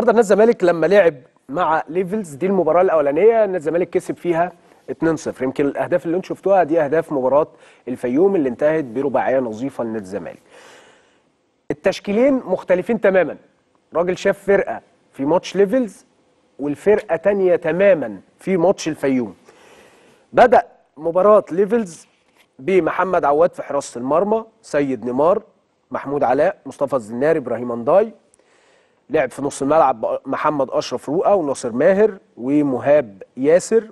النهارده النادي الزمالك لما لعب مع ليفلز دي المباراه الاولانيه النادي الزمالك كسب فيها 2-0 يمكن الاهداف اللي انتم شفتوها دي اهداف مباراه الفيوم اللي انتهت برباعيه نظيفه لنادي الزمالك. التشكيلين مختلفين تماما. راجل شاف فرقه في ماتش ليفلز والفرقه تانية تماما في ماتش الفيوم. بدا مباراه ليفلز بمحمد عواد في حراسه المرمى، سيد نيمار، محمود علاء، مصطفى الزناري، ابراهيم انداي، لعب في نص الملعب محمد اشرف روقه وناصر ماهر ومهاب ياسر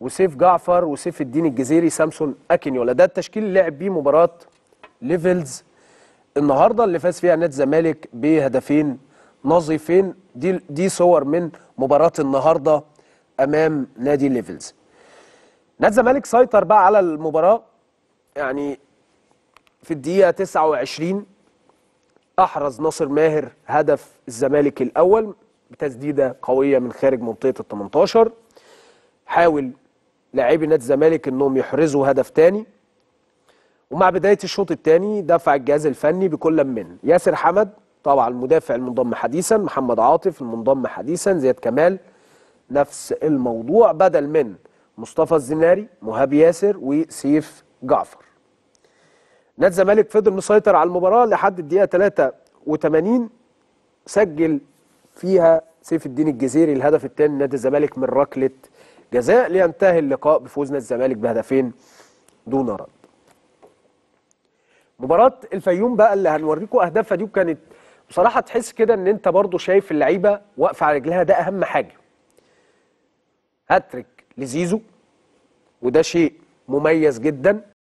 وسيف جعفر وسيف الدين الجزيري سامسون اكينيولا ده التشكيل اللي لعب بيه مباراه ليفلز النهارده اللي فاز فيها نادي الزمالك بهدفين نظيفين دي دي صور من مباراه النهارده امام نادي ليفلز نادي الزمالك سيطر بقى على المباراه يعني في الدقيقه 29 أحرز ناصر ماهر هدف الزمالك الأول بتسديدة قوية من خارج منطقة ال 18 حاول لاعبي نادي الزمالك انهم يحرزوا هدف تاني ومع بداية الشوط الثاني دفع الجهاز الفني بكل من ياسر حمد طبعا المدافع المنضم حديثا محمد عاطف المنضم حديثا زياد كمال نفس الموضوع بدل من مصطفى الزناري مهاب ياسر وسيف جعفر نادي الزمالك فضل مسيطر على المباراه لحد الدقيقه 83 سجل فيها سيف الدين الجزيري الهدف الثاني لنادي الزمالك من ركله جزاء لينتهي اللقاء بفوز نادي الزمالك بهدفين دون رد. مباراه الفيوم بقى اللي هنوريكم اهدافها دي وكانت بصراحه تحس كده ان انت برضو شايف اللعيبه واقفه على رجلها ده اهم حاجه. هاتريك لزيزو وده شيء مميز جدا